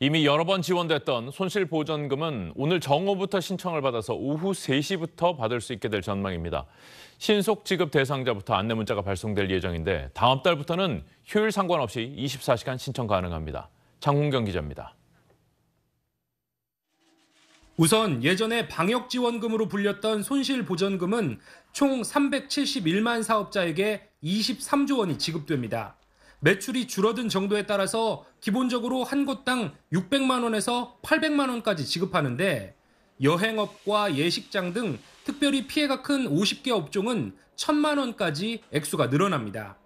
이미 여러 번 지원됐던 손실보전금은 오늘 정오부터 신청을 받아서 오후 3시부터 받을 수 있게 될 전망입니다. 신속 지급 대상자부터 안내 문자가 발송될 예정인데 다음 달부터는 효율 상관없이 24시간 신청 가능합니다. 장홍경 기자입니다. 우선 예전에 방역 지원금으로 불렸던 손실보전금은 총 371만 사업자에게 23조 원이 지급됩니다. 매출이 줄어든 정도에 따라서 기본적으로 한 곳당 600만 원에서 800만 원까지 지급하는데 여행업과 예식장 등 특별히 피해가 큰 50개 업종은 1 0 0 0만 원까지 액수가 늘어납니다.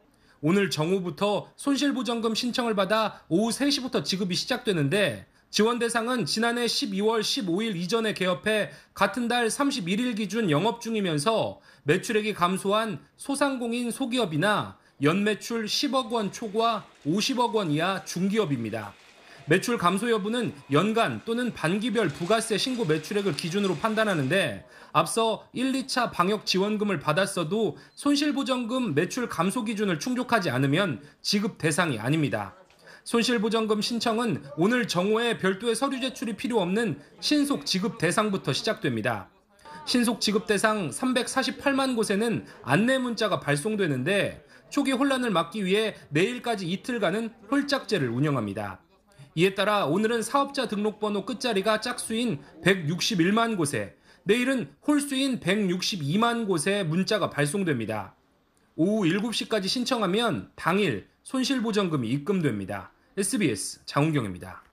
오늘 정오부터 손실보전금 신청을 받아 오후 3시부터 지급이 시작되는데 지원 대상은 지난해 12월 15일 이전에 개업해 같은 달 31일 기준 영업 중이면서 매출액이 감소한 소상공인 소기업이나 연매출 10억 원 초과 50억 원 이하 중기업입니다. 매출 감소 여부는 연간 또는 반기별 부가세 신고 매출액을 기준으로 판단하는데 앞서 1, 2차 방역 지원금을 받았어도 손실보전금 매출 감소 기준을 충족하지 않으면 지급 대상이 아닙니다. 손실보전금 신청은 오늘 정오에 별도의 서류 제출이 필요 없는 신속 지급 대상부터 시작됩니다. 신속 지급 대상 348만 곳에는 안내 문자가 발송되는데 초기 혼란을 막기 위해 내일까지 이틀간은 홀짝제를 운영합니다. 이에 따라 오늘은 사업자 등록번호 끝자리가 짝수인 161만 곳에, 내일은 홀수인 162만 곳에 문자가 발송됩니다. 오후 7시까지 신청하면 당일 손실보전금이 입금됩니다. SBS 장훈경입니다.